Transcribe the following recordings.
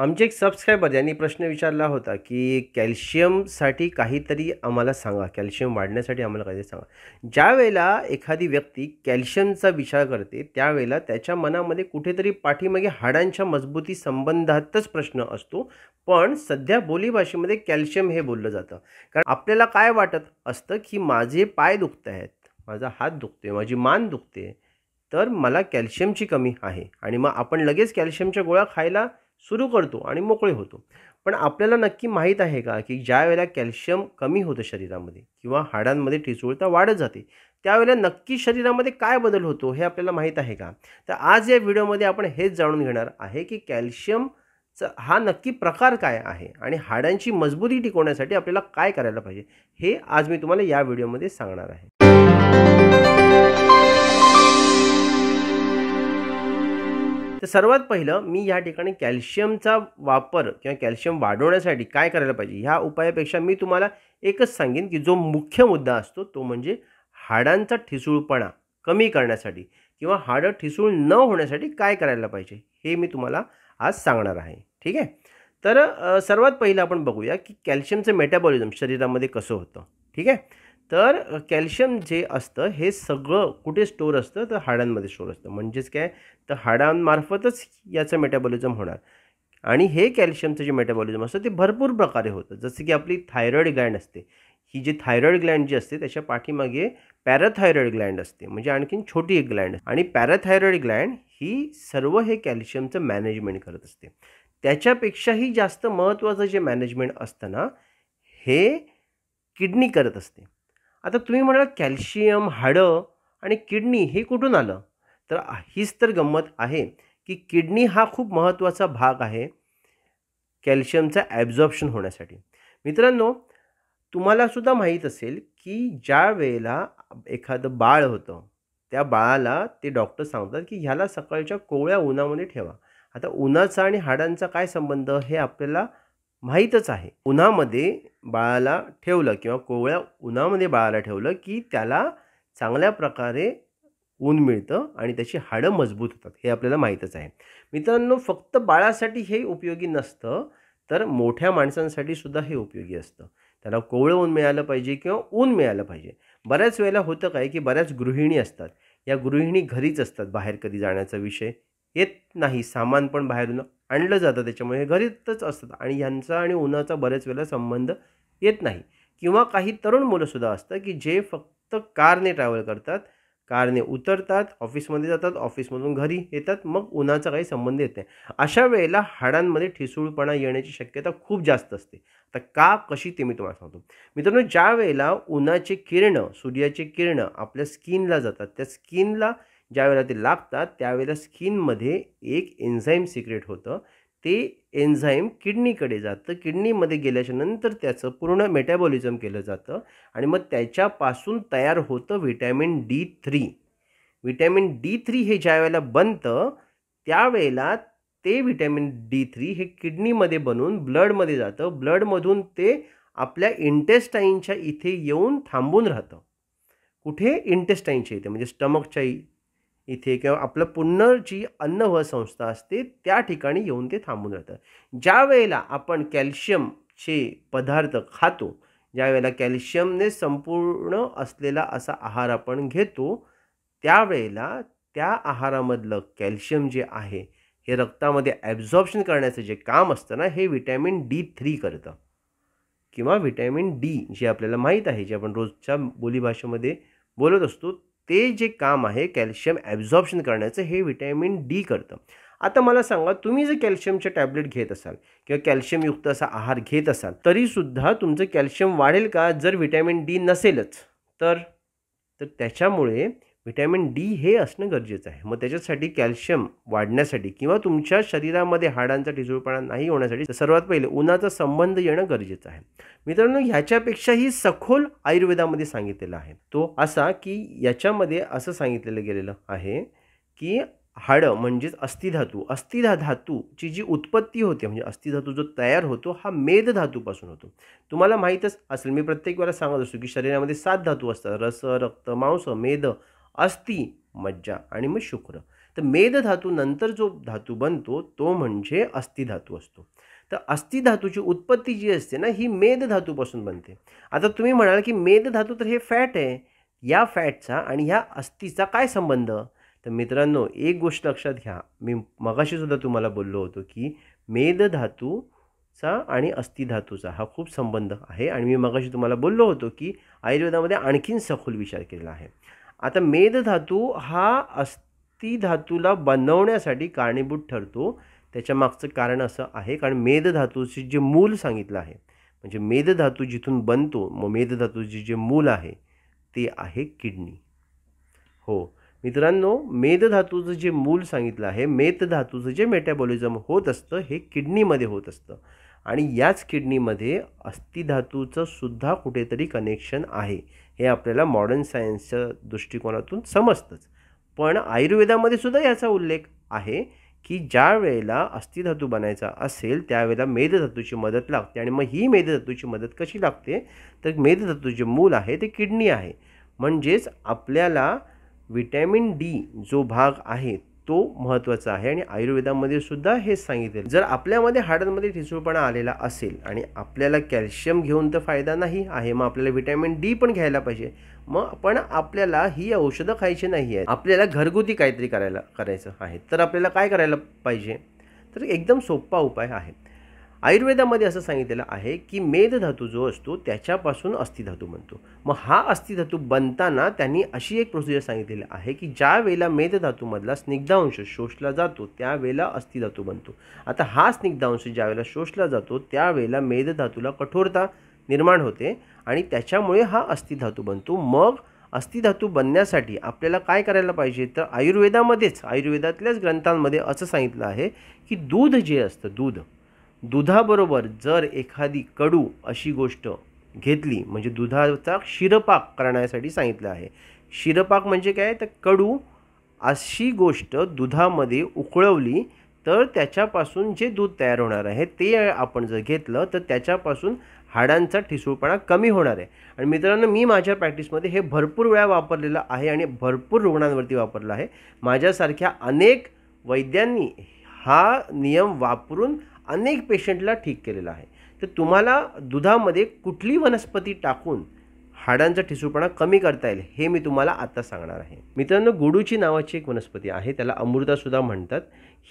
आमचे एक सबस्क्रायबर यांनी प्रश्न विचारला होता की कॅल्शियमसाठी काहीतरी आम्हाला सांगा कॅल्शियम वाढण्यासाठी आम्हाला काहीतरी सांगा ज्या वेळेला एखादी व्यक्ती कॅल्शियमचा विचार करते त्यावेळेला त्याच्या मनामध्ये कुठेतरी पाठीमागे हाडांच्या मजबूती संबंधातच प्रश्न असतो पण सध्या बोलीभाषेमध्ये कॅल्शियम हे बोललं जातं कारण आपल्याला काय वाटत असतं की माझे पाय दुखत आहेत माझा हात दुखतो आहे माझी मान दुखते तर मला कॅल्शियमची कमी आहे आणि मग आपण लगेच कॅल्शियमच्या गोळ्या खायला सुरू करतो आणि मोकळे होतो पण आपल्याला नक्की माहीत आहे का की ज्या वेळेला कॅल्शियम कमी होतं शरीरामध्ये किंवा हाडांमध्ये ठिसूळता वाढत जाते त्यावेळेला नक्की शरीरामध्ये काय बदल होतो हे आपल्याला माहीत आहे का तर आज या व्हिडिओमध्ये आपण हेच जाणून घेणार आहे की कॅल्शियम हा नक्की प्रकार काय आहे आणि हाडांची मजबूती टिकवण्यासाठी आपल्याला काय करायला पाहिजे हे आज मी तुम्हाला या व्हिडिओमध्ये सांगणार आहे तर सर्वात पहिलं मी या ठिकाणी कॅल्शियमचा वापर किंवा कॅल्शियम वाढवण्यासाठी काय करायला पाहिजे ह्या उपायापेक्षा मी तुम्हाला एकच सांगेन की जो मुख्य मुद्दा असतो तो म्हणजे हाडांचा ठिसूळपणा कमी करण्यासाठी किंवा हाडं ठिसूळ न होण्यासाठी काय करायला पाहिजे हे मी तुम्हाला आज सांगणार आहे ठीक आहे तर सर्वात पहिलं आपण बघूया की कॅल्शियमचं मेटाबॉलिझम शरीरामध्ये कसं होतं ठीक आहे तर कॅल्शियम जे असतं हे सगळं कुठे स्टोर असतं तर हाडांमध्ये स्टोर असतं म्हणजेच काय तर हाडांमार्फतच याचं मेटाबॉलिझम होणार आणि हे कॅल्शियमचं जे मेटाबॉलिझम असतं ते भरपूर प्रकारे होतं जसं की आपली थायरॉइड ग्लँड असते ही जी थायरॉइड ग्लँड जी असते त्याच्या पाठीमागे पॅराथायरॉइड ग्लँड असते म्हणजे आणखीन छोटी एक ग्लँड आणि पॅराथायरॉइड ग्लँड ही सर्व हे कॅल्शियमचं मॅनेजमेंट करत असते त्याच्यापेक्षाही जास्त महत्त्वाचं जे मॅनेजमेंट असतं ना हे किडनी करत असते आता तुम्ही म्हणाल कॅल्शियम हाडं आणि किडनी हे कुठून आलं तर हीच तर गंमत आहे की किडनी हा खूप महत्त्वाचा भाग आहे कॅल्शियमचा ॲब्झॉर्प्शन होण्यासाठी मित्रांनो तुम्हालासुद्धा माहीत असेल की ज्या वेळेला एखादं बाळ होतं त्या बाळाला ते डॉक्टर सांगतात की ह्याला सकाळच्या कोवळ्या उन्हामध्ये ठेवा आता उन्हाचा आणि हाडांचा काय संबंध हे आपल्याला माहीतच आहे उन्हामध्ये बाळाला ठेवलं किंवा कोवळ्या उन्हामध्ये बाळाला ठेवलं की त्याला चांगल्या प्रकारे ऊन मिळतं आणि त्याची हाडं मजबूत होतात हे आपल्याला माहीतच आहे मित्रांनो फक्त बाळासाठी हे उपयोगी नसतं तर मोठ्या माणसांसाठी सुद्धा हे उपयोगी असतं त्याला कोवळं ऊन मिळालं पाहिजे किंवा ऊन मिळालं पाहिजे बऱ्याच वेळेला होतं काय की बऱ्याच गृहिणी असतात या गृहिणी घरीच असतात बाहेर कधी जाण्याचा विषय येत नाही सामान पण बाहेरून आणलं जातं त्याच्यामुळे हे घरीतच असतात आणि ह्यांचा आणि उन्हाचा बऱ्याच वेळेला संबंध येत नाही किंवा काही तरुण मुलंसुद्धा असतं की जे फक्त कारने ट्रॅव्हल करतात कारने उतरतात ऑफिसमध्ये जातात ऑफिसमधून घरी येतात मग उन्हाचा काही संबंध येत नाही अशा वेळेला हाडांमध्ये ठिसूळपणा येण्याची शक्यता खूप जास्त असते आता का कशी ते मी तुम्हाला सांगतो मित्रांनो ज्या वेळेला उन्हाचे किरणं सूर्याचे किरणं आपल्या स्किनला जातात त्या स्किनला ज्यावेळेला ते लागतात त्यावेळेला स्किनमध्ये एक एन्झाईम सिक्रेट होतं ते एन्झाईम किडनीकडे जातं किडनीमध्ये गेल्याच्या नंतर त्याचं पूर्ण मेटॅबॉलिझम केलं जातं आणि मग त्याच्यापासून तयार होतं vitamin D three vitamin D three हे ज्या वेळेला बनतं त्यावेळेला ते व्हिटॅमिन डी थ्री हे किडनीमध्ये बनून ब्लडमध्ये जातं ब्लडमधून ते आपल्या इंटेस्टाईनच्या इथे येऊन थांबून राहतं कुठे इंटेस्टाईनच्या इथे म्हणजे स्टमकच्या इथे किंवा आपलं पुनर्जी व संस्था असते त्या ठिकाणी येऊन ते थांबून राहतं ज्या वेळेला आपण कॅल्शियमचे पदार्थ खातो ज्या वेळेला कॅल्शियमने संपूर्ण असलेला असा आहार आपण घेतो त्यावेळेला त्या आहारामधलं कॅल्शियम जे आहे हे रक्तामध्ये ॲब्झॉर्प्शन करण्याचं जे काम असतं ना हे विटॅमिन डी थ्री करतं किंवा व्हिटॅमिन डी जे आपल्याला माहीत आहे जे आपण रोजच्या बोलीभाषेमध्ये बोलत असतो ते जे काम आहे कॅल्शियम ॲब्झॉर्प्शन करण्याचं हे व्हिटॅमिन डी करतं आता मला सांगा तुम्ही जर कॅल्शियमचे टॅबलेट घेत असाल किंवा कॅल्शियमयुक्त असा आहार घेत असाल तरीसुद्धा तुमचं कॅल्शियम वाढेल का जर व्हिटॅमिन डी नसेलच तर तर त्याच्यामुळे व्हिटॅमिन डी हे असणं गरजेचं आहे मग त्याच्यासाठी कॅल्शियम वाढण्यासाठी किंवा तुमच्या शरीरामध्ये हाडांचा ठिसूळपणा नाही होण्यासाठी सर्वात पहिले उन्हाचा संबंध येणं गरजेचं आहे मित्रांनो ह्याच्यापेक्षाही सखोल आयुर्वेदामध्ये सांगितलेलं आहे तो असा की याच्यामध्ये असं सांगितलेलं गेलेलं आहे की हाडं म्हणजेच अस्थिधातू अस्थिधा धातूची जी उत्पत्ती होते म्हणजे अस्थिधातू जो तयार होतो हा मेद धातूपासून होतो तुम्हाला माहीतच असेल मी प्रत्येक वेळेला सांगत असतो की शरीरामध्ये सात धातू असतात रस रक्त मांस मेद अस्थि मज्जा आणि मग शुक्र तर मेद धातू नंतर जो धातू बनतो तो म्हणजे अस्थिधातू असतो तर अस्थिधातूची उत्पत्ती जी असते ना ही मेद धातूपासून बनते आता तुम्ही म्हणाल की मेद तर हे फॅट आहे या फॅटचा आणि ह्या अस्थिचा काय संबंध तर मित्रांनो एक गोष्ट लक्षात घ्या मी मगाशीसुद्धा तुम्हाला बोललो होतो की मेद धातूचा आणि अस्थिधातूचा हा खूप संबंध आहे आणि मी मगाशी तुम्हाला बोललो होतो की आयुर्वेदामध्ये आणखीन सखोल विचार केलेला आहे आता मेदधातू हा अस्थि बनवण्यासाठी कारणीभूत ठरतो त्याच्यामागचं कारण असं आहे कारण मेदधातूचे जे मूल सांगितलं आहे म्हणजे मेदधातू जिथून बनतो मग मेदधातूचे जे मूल आहे ते आहे किडनी हो मित्रांनो मेदधातूचं जे मूल सांगितलं आहे मेदधातूचं जे मेटॅबॉलिझम होत असतं हे किडनीमध्ये होत असतं आणि याच किडनीमध्ये अस्थिधातूचं सुद्धा कुठेतरी कनेक्शन आहे हे आपल्याला मॉडर्न सायन्सच्या दृष्टिकोनातून समजतंच पण आयुर्वेदामध्ये सुद्धा याचा उल्लेख आहे की ज्या वेळेला अस्थिधातू बनायचा असेल त्यावेळेला मेदधातूची मदत लागते आणि मग ही मेदधातूची मदत कशी लागते तर मेदधातू जे मूल आहे ते किडनी आहे म्हणजेच आपल्याला विटॅमिन डी जो भाग आहे तो महत्त्वाचा आहे आणि आयुर्वेदामध्ये सुद्धा हे सांगितले जर आपल्यामध्ये हाडांमध्ये ठिसूळपणा आलेला असेल आणि आपल्याला कॅल्शियम घेऊन तर फायदा नाही आहे मग आपल्याला व्हिटॅमिन डी पण घ्यायला पाहिजे मग पण आपल्याला ही औषधं खायची नाही आहेत आपल्याला घरगुती काहीतरी करायला करायचं आहे तर आपल्याला काय करायला पाहिजे तर एकदम सोपा उपाय आहे आयुर्वेदामध्ये असं सांगितलेलं आहे की मेध धातू जो असतो त्याच्यापासून अस्थिधातू बनतो मग हा अस्थिधातू बनताना त्यांनी अशी एक प्रोसिजर सांगितलेली आहे की ज्या वेळेला धातूमधला स्निग्धांश शोषला जातो त्यावेळेला अस्थिधातू बनतो आता हा स्निग्धांश ज्या वेळेला शोषला जातो त्यावेळेला मेदधातूला कठोरता निर्माण होते आणि त्याच्यामुळे हा अस्थिधातू बनतो मग अस्थिधातू बनण्यासाठी आपल्याला काय करायला पाहिजे तर आयुर्वेदामध्येच आयुर्वेदातल्याच ग्रंथांमध्ये असं सांगितलं आहे की दूध जे असतं दूध दुधाबरोबर जर एखादी कडू अशी गोष्ट घेतली म्हणजे दुधाचा शिरपाक करण्यासाठी सांगितलं आहे शिरपाक म्हणजे काय तर कडू अशी गोष्ट दुधामध्ये उकळवली तर त्याच्यापासून जे दूध तयार होणार आहे ते आपण जर घेतलं तर त्याच्यापासून हाडांचा ठिसूळपणा कमी होणार आहे आणि मित्रांनो मी माझ्या प्रॅक्टिसमध्ये हे भरपूर वेळा वापरलेलं आहे आणि भरपूर रुग्णांवरती वापरलं आहे माझ्यासारख्या अनेक वैद्यांनी हा नियम वापरून अनेक पेशंटला ठीक केलेलं आहे तर तुम्हाला दुधामध्ये कुठली वनस्पती टाकून हाडांचा ठिसूपणा कमी करता येईल हे मी तुम्हाला आता सांगणार आहे मित्रांनो गुडूची नावाची एक वनस्पती आहे त्याला अमृतासुद्धा म्हणतात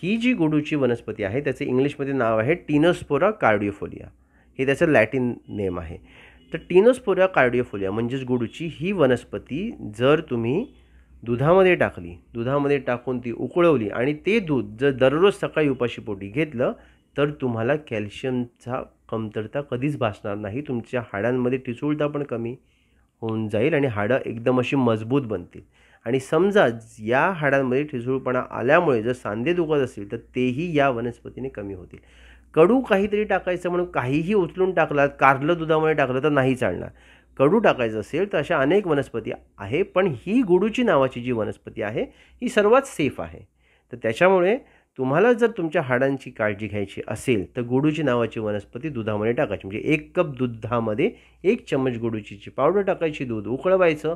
ही जी गुडूची वनस्पती आहे त्याचे इंग्लिशमध्ये नाव आहे टिनोस्पोरा कार्डिओफोलिया हे त्याचं लॅटिन नेम आहे तर टिनोस्पोरा कार्डिओफोलिया म्हणजेच गुडूची ही वनस्पती जर तुम्ही दुधामध्ये टाकली दुधामध्ये टाकून ती उकळवली आणि ते दूध जर दररोज सकाळी उपाशीपोटी घेतलं तर तुम्हाला कॅल्शियमचा कमतरता कधीच भासणार नाही तुमच्या हाडांमध्ये ठिसूळता पण कमी होऊन जाईल आणि हाडं एकदम अशी मजबूत बनतील आणि समजा या हाडांमध्ये ठिसूळपणा आल्यामुळे जर सांधे दुखत असेल तर तेही या वनस्पतीने कमी होतील कडू काहीतरी टाकायचं म्हणून काहीही उचलून टाकलात कारलं दुधामुळे टाकलं तर नाही चालणार कडू टाकायचं असेल तर अशा अनेक वनस्पती आहे पण ही गुडूची नावाची जी वनस्पती आहे ही सर्वात सेफ आहे तर त्याच्यामुळे तुम्हाला जर तुमच्या हाडांची काळजी घ्यायची असेल तर गुडूची नावाची वनस्पती दुधामध्ये टाकायची म्हणजे एक कप दुधामध्ये एक चम्मच गुडूची पावडर टाकायची दूध उकळवायचं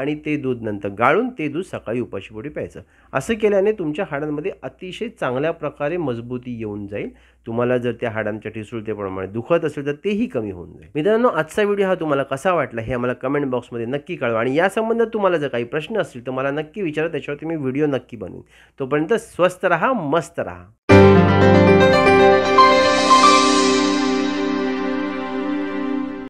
आणि ते दूध नंतर गाळून ते दूध सकाळी उपाशीपोटी प्यायचं असं केल्याने तुमच्या हाडांमध्ये अतिशय चांगल्या प्रकारे मजबूती येऊन जाईल तुम्हाला जर त्या हाडांच्या ठिसूळतेप्रमाणे दुखत असेल तर तेही कमी होऊन जाईल मित्रांनो आजचा व्हिडिओ हा तुम्हाला कसा वाटला हे आम्हाला कमेंट बॉक्समध्ये नक्की कळवा आणि या संबंधात तुम्हाला जर काही प्रश्न असतील तर मला नक्की विचारा त्याच्यावरती मी व्हिडिओ नक्की बनवेन तोपर्यंत स्वस्त राहा मस्त राहा